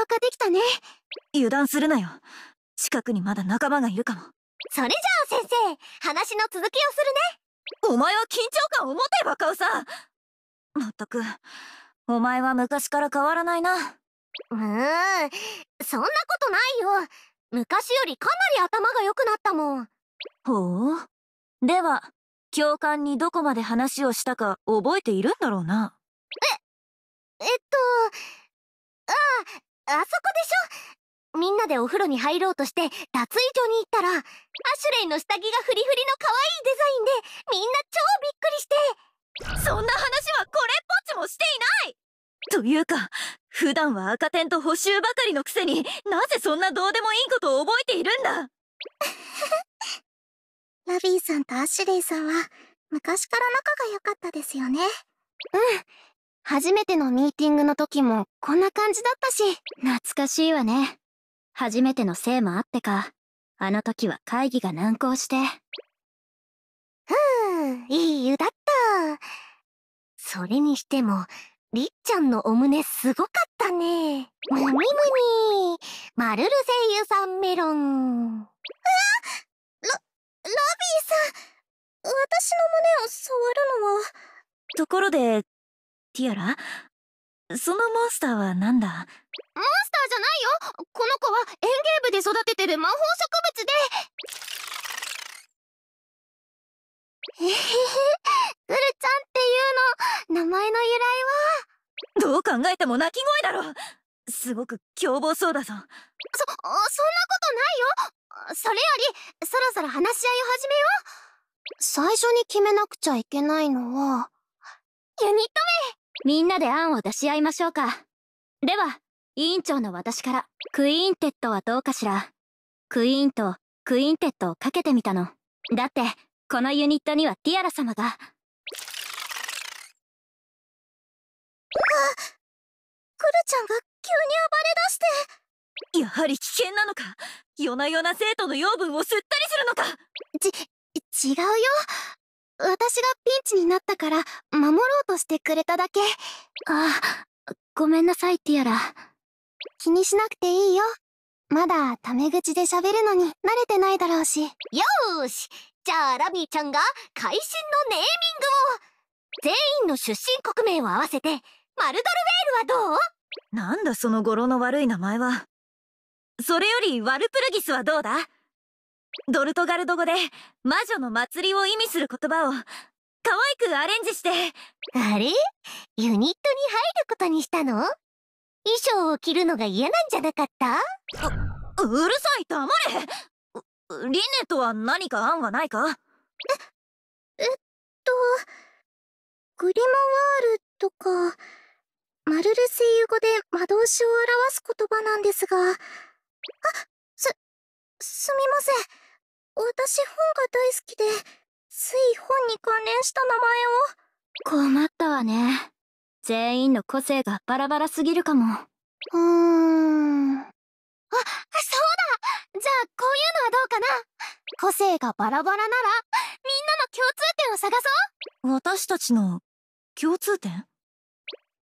消化できたね油断するなよ近くにまだ仲間がいるかもそれじゃあ先生話の続きをするねお前は緊張感を持てバカオさんまったくお前は昔から変わらないなうーんそんなことないよ昔よりかなり頭が良くなったもんほうでは教官にどこまで話をしたか覚えているんだろうなええっとあああそこでしょみんなでお風呂に入ろうとして脱衣所に行ったらアシュレイの下着がフリフリの可愛いデザインでみんな超びっくりしてそんな話はこれっぽっちもしていないというか普段は赤点と補修ばかりのくせになぜそんなどうでもいいことを覚えているんだ ラビーさんとアシュレイさんは昔から仲が良かったですよねうん初めてのミーティングの時もこんな感じだったし。懐かしいわね。初めてのせいもあってか、あの時は会議が難航して。ふう、いい湯だった。それにしても、りっちゃんのお胸すごかったね。むにむにまるる声優さんメロン。うわラ、ラビーさん。私の胸を触るのは。ところで、ティアラそのモンスターは何だモンスターじゃないよこの子は園芸部で育ててる魔法植物でえへへウルちゃんっていうの名前の由来はどう考えても鳴き声だろすごく凶暴そうだぞそそんなことないよそれよりそろそろ話し合いを始めよう最初に決めなくちゃいけないのはユニット名みんなで案を出し合いましょうか。では、委員長の私から、クイーンテッドはどうかしら。クイーンとクイーンテッドをかけてみたの。だって、このユニットにはティアラ様が。あクルちゃんが急に暴れだしてやはり危険なのか夜な夜な生徒の養分を吸ったりするのかち違うよ私がピンチになったから守ろうとしてくれただけああごめんなさいってやら気にしなくていいよまだタメ口で喋るのに慣れてないだろうしよーしじゃあラミーちゃんが会心のネーミングを全員の出身国名を合わせてマルドルウェールはどうなんだその語呂の悪い名前はそれよりワルプルギスはどうだドルトガルド語で魔女の祭りを意味する言葉を可愛くアレンジしてあれユニットに入ることにしたの衣装を着るのが嫌なんじゃなかったううるさい黙れリネとは何か案はないかええっとグリモワールとかマルルセイユ語で魔導士を表す言葉なんですがあすみません。私本が大好きで、つい本に関連した名前を。困ったわね。全員の個性がバラバラすぎるかも。うーん。あ、そうだじゃあ、こういうのはどうかな個性がバラバラなら、みんなの共通点を探そう私たちの共通点